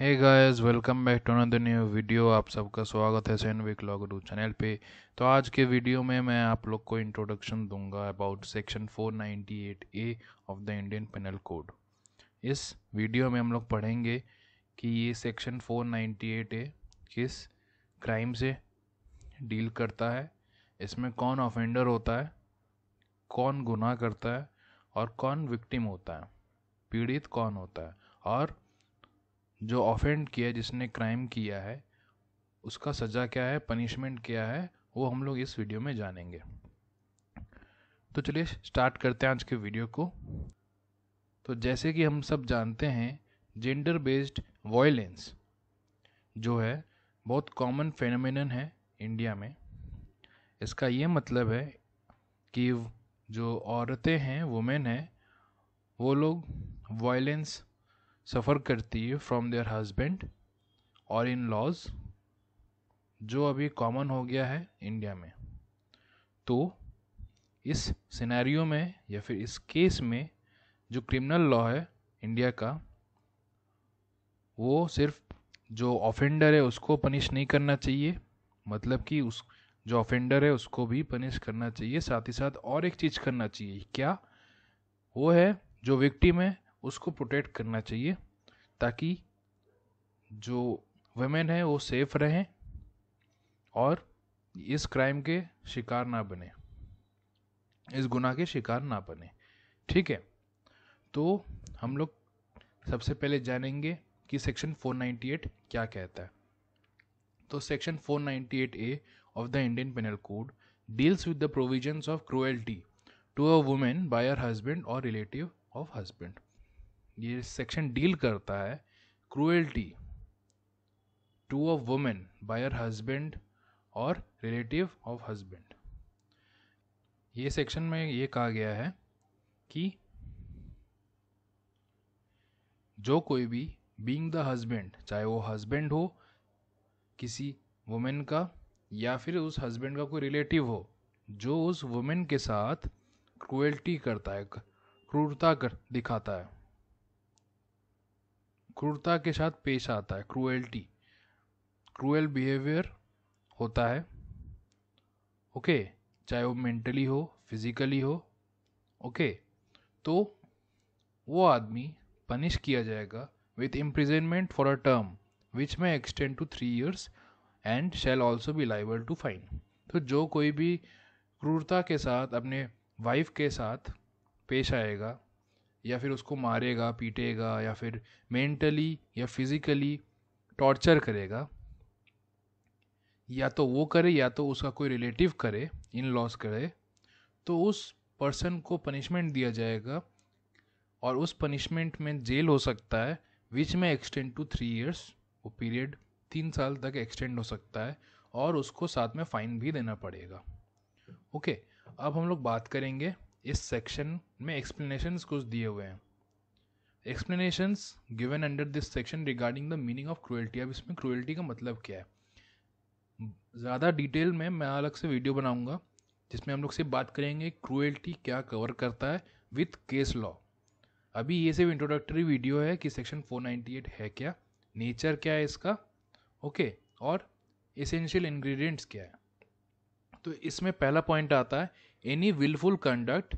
hey guys welcome back to another new video आप सबका स्वागत है सैनविक टू चैनल पे तो आज के वीडियो में मैं आप लोग को इंट्रोडक्शन दूंगा about section 498 A of the Indian penal code इस वीडियो में हम लोग पढ़ेंगे कि ये सेक्शन 498 ए किस क्राइम से डील करता है इसमें कौन ऑफेंडर होता है कौन गुनाह करता है और कौन विक्टिम होता है पीड़ित कौन होता है और जो ऑफेंड किया जिसने क्राइम किया है उसका सज़ा क्या है पनिशमेंट क्या है वो हम लोग इस वीडियो में जानेंगे तो चलिए स्टार्ट करते हैं आज के वीडियो को तो जैसे कि हम सब जानते हैं जेंडर बेस्ड वायलेंस जो है बहुत कॉमन फेनोमिन है इंडिया में इसका ये मतलब है कि जो औरतें हैं वुमेन हैं वो लोग वायलेंस सफ़र करती है फ्रॉम देयर हस्बैंड और इन लॉज जो अभी कॉमन हो गया है इंडिया में तो इस सिनेरियो में या फिर इस केस में जो क्रिमिनल लॉ है इंडिया का वो सिर्फ जो ऑफेंडर है उसको पनिश नहीं करना चाहिए मतलब कि उस जो ऑफेंडर है उसको भी पनिश करना चाहिए साथ ही साथ और एक चीज़ करना चाहिए क्या वो है जो विक्टिम है उसको प्रोटेक्ट करना चाहिए ताकि जो वमेन है वो सेफ रहें और इस क्राइम के शिकार ना बने इस गुनाह के शिकार ना बने ठीक है तो हम लोग सबसे पहले जानेंगे कि सेक्शन 498 क्या कहता है तो section 498 A of the Indian penal code deals with the provisions of cruelty to a women by her husband और रिलेटिव ऑफ हस्बैंड ये सेक्शन डील करता है cruelty to a women by her husband और relative of husband ये section में ये कहा गया है कि जो कोई भी बींग द हस्बैंड चाहे वो हस्बैंड हो किसी वुमेन का या फिर उस हस्बैंड का कोई रिलेटिव हो जो उस वुमेन के साथ क्रूएल्टी करता है क्रूरता कर दिखाता है क्रूरता के साथ पेश आता है क्रूएल्टी क्रूएल बिहेवियर होता है ओके चाहे वो मेंटली हो फिजिकली हो ओके तो वो आदमी पनिश किया जाएगा with imprisonment for a term which may extend to three years and shall also be liable to fine तो जो कोई भी क्रूरता के साथ अपने वाइफ के साथ पेश आएगा या फिर उसको मारेगा पीटेगा या फिर मेंटली या फिज़िकली टॉर्चर करेगा या तो वो करे या तो उसका कोई रिलेटिव करे इन लॉस करे तो उस पर्सन को पनिशमेंट दिया जाएगा और उस पनिशमेंट में जेल हो सकता है which may extend to three years वो पीरियड तीन साल तक एक्सटेंड हो सकता है और उसको साथ में फ़ाइन भी देना पड़ेगा ओके okay, अब हम लोग बात करेंगे इस सेक्शन में एक्सप्लेनेशंस कुछ दिए हुए हैं explanations given under this section regarding the meaning of cruelty अब इसमें क्रुएल्टी का मतलब क्या है ज़्यादा डिटेल में मैं अलग से वीडियो बनाऊंगा जिसमें हम लोग से बात करेंगे क्रुएल्टी क्या कवर करता है विथ केस लॉ अभी ये सिर्फ इंट्रोडक्टरी वीडियो है कि सेक्शन 498 है क्या नेचर क्या है इसका ओके और इसेंशियल इंग्रेडिएंट्स क्या है तो इसमें पहला पॉइंट आता है any willful conduct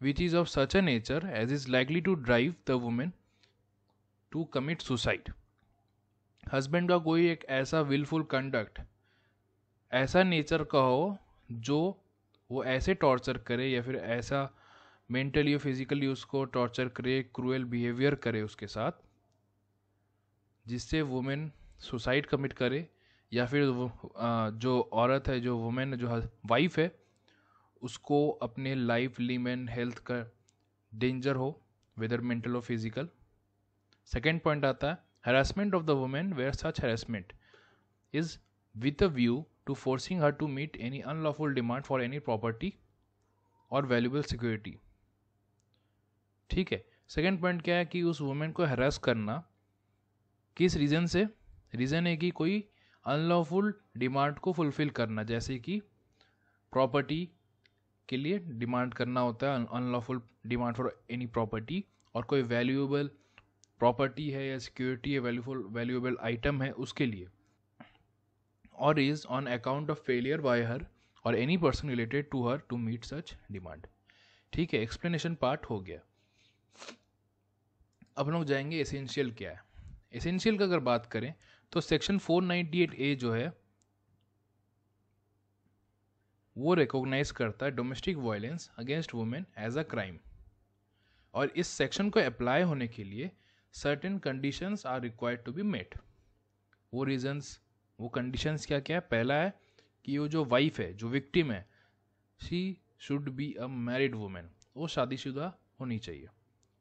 which is of such a nature as is likely to drive the women to commit suicide husband का कोई एक ऐसा विलफुल कंडक्ट ऐसा नेचर का हो जो वो ऐसे टॉर्चर करे या फिर ऐसा मेंटली या फिजिकली उसको टॉर्चर करे क्रूएल बिहेवियर करे उसके साथ जिससे वुमेन सुसाइड कमिट करे या फिर जो औरत है जो वुमेन जो वाइफ है उसको अपने लाइफ लिम एंड हेल्थ का डेंजर हो वेदर मेंटल और फिजिकल सेकेंड पॉइंट आता है harassment of the women where such harassment is with a view to forcing her to meet any unlawful demand for any property और valuable security ठीक है second point क्या है कि उस वुमेन को हरास करना किस रीज़न से रीज़न है कि कोई अनलॉफुल डिमांड को फुलफिल करना जैसे कि प्रॉपर्टी के लिए डिमांड करना होता है unlawful demand for any property और कोई वैल्यूएबल प्रॉपर्टी है या सिक्योरिटी है वैल्यूफुल वैल्यूएबल आइटम है उसके लिए और is on account of failure by her और any person related to her to meet such demand ठीक है एक्सप्लेनेशन पार्ट हो गया अब लोग जाएंगे एसेंशियल क्या है एसेंशियल का अगर बात करें तो सेक्शन 498 ए जो है वो रिकॉग्नाइज करता है domestic violence against women as a crime और इस सेक्शन को अप्लाई होने के लिए certain conditions are required to be met वो रीजंस वो कंडीशंस क्या क्या है पहला है कि वो जो वाइफ है जो विक्टिम है she should be a married women वो शादीशुदा होनी चाहिए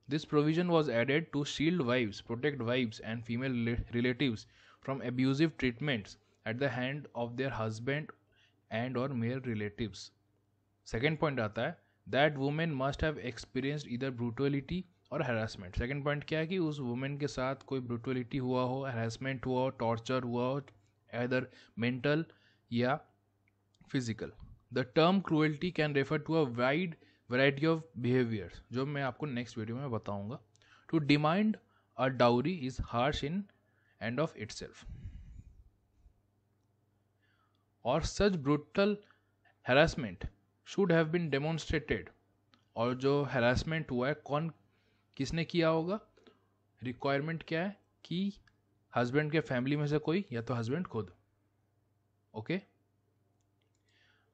this provision was added to shield wives protect wives and female relative from abusive treatments at the hand of their husband and और मेल रिलेटिव सेकेंड पॉइंट आता है that women must have experienced either brutality और harassment second point क्या है कि उस women के साथ कोई ब्रूटोलिटी हुआ हो हेरासमेंट हुआ हो टॉर्चर हुआ हो एदर मेंटल या physical the term cruelty can refer to a wide variety of behaviours जो मैं आपको नेक्स्ट वीडियो में बताऊंगा to demand a dowry is harsh in and of self और such brutal harassment should have been demonstrated और जो harassment हुआ है कौन किसने किया होगा रिक्वायरमेंट क्या है कि हस्बैंड के फैमिली में से कोई या तो हस्बैंड खुद ओके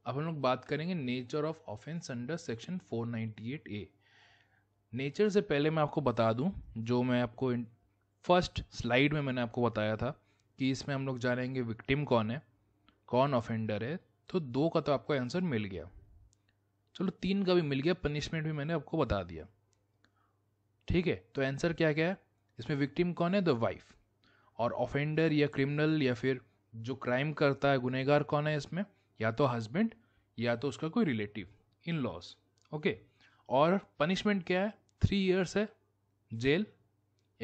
अब हम लोग बात करेंगे nature of offence under section 498 A nature से पहले मैं आपको बता दूं जो मैं आपको फर्स्ट स्लाइड में मैंने आपको बताया था कि इसमें हम लोग जानेंगे विक्टिम कौन है कौन ऑफेंडर है तो दो का तो आपको आंसर मिल गया चलो तीन का भी मिल गया पनिशमेंट भी मैंने आपको बता दिया ठीक है तो आंसर क्या क्या है इसमें विक्टिम कौन है द वाइफ और ऑफेंडर या क्रिमिनल या फिर जो क्राइम करता है गुनहगार कौन है इसमें या तो हस्बैंड या तो उसका कोई रिलेटिव इन लॉस ओके और पनिशमेंट क्या है थ्री इयर्स है जेल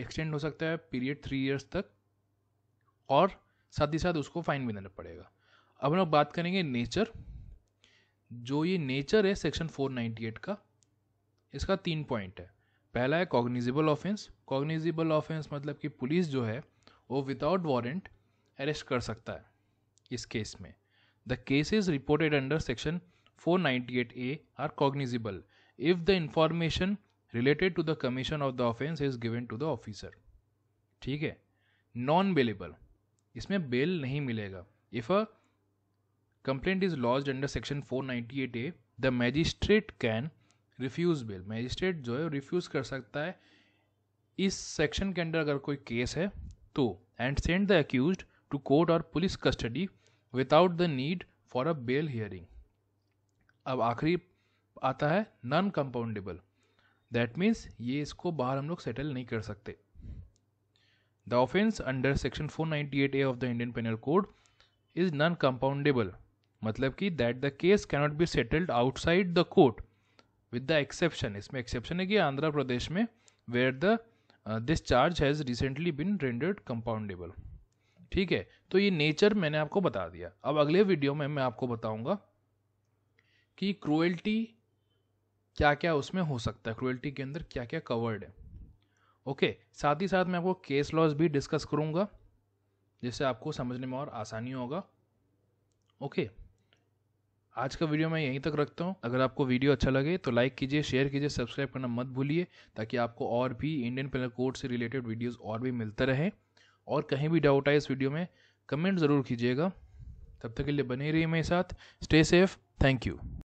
एक्सटेंड हो सकता है पीरियड थ्री इयर्स तक और साथ ही साथ उसको फाइन भी देना पड़ेगा अब हम बात करेंगे नेचर जो ये नेचर है सेक्शन 498 का इसका तीन पॉइंट है पहला है कॉग्निजिबल ऑफेंस कॉग्निजिबल ऑफेंस मतलब कि पुलिस जो है वो विदाउट वारंट अरेस्ट कर सकता है इस केस में the is reported under section 498 A are cognizable if the information related to the commission of the offence is given to the officer ठीक है नॉन बेलेबल इसमें बेल नहीं मिलेगा if a complaint is lodge under section four eight A the magistrate can refuse bail magistrate जो है refuse कर सकता है इस सेक्शन के अंडर अगर कोई केस है तो and send the accuse to court और police custody without the need for a bail hearing अब आखिरी आता है नॉन कंपाउंडेबल दैट मीन्स ये इसको बाहर हम लोग सेटल नहीं कर सकते the offence under section four eight A of the Indian penal code is non compoundable मतलब कि that the case cannot be settled outside the court with the exception इसमें एक्सेप्शन है कि आंध्र प्रदेश में where the this charge has recently been rendered compoundable ठीक है तो ये नेचर मैंने आपको बता दिया अब अगले वीडियो में मैं आपको बताऊंगा कि क्रुएल्टी क्या क्या उसमें हो सकता है क्रुएल्टी के अंदर क्या क्या कवर्ड है ओके साथ ही साथ मैं आपको केस लॉज भी डिस्कस करूंगा जिससे आपको समझने में और आसानी होगा ओके आज का वीडियो मैं यहीं तक रखता हूँ अगर आपको वीडियो अच्छा लगे तो लाइक कीजिए शेयर कीजिए सब्सक्राइब करना मत भूलिए ताकि आपको और भी इंडियन पेनल कोड से रिलेटेड वीडियोस और भी मिलते रहे और कहीं भी डाउट आए इस वीडियो में कमेंट ज़रूर कीजिएगा तब तक के लिए बने रहिए मेरे साथ स्टे सेफ थैंक यू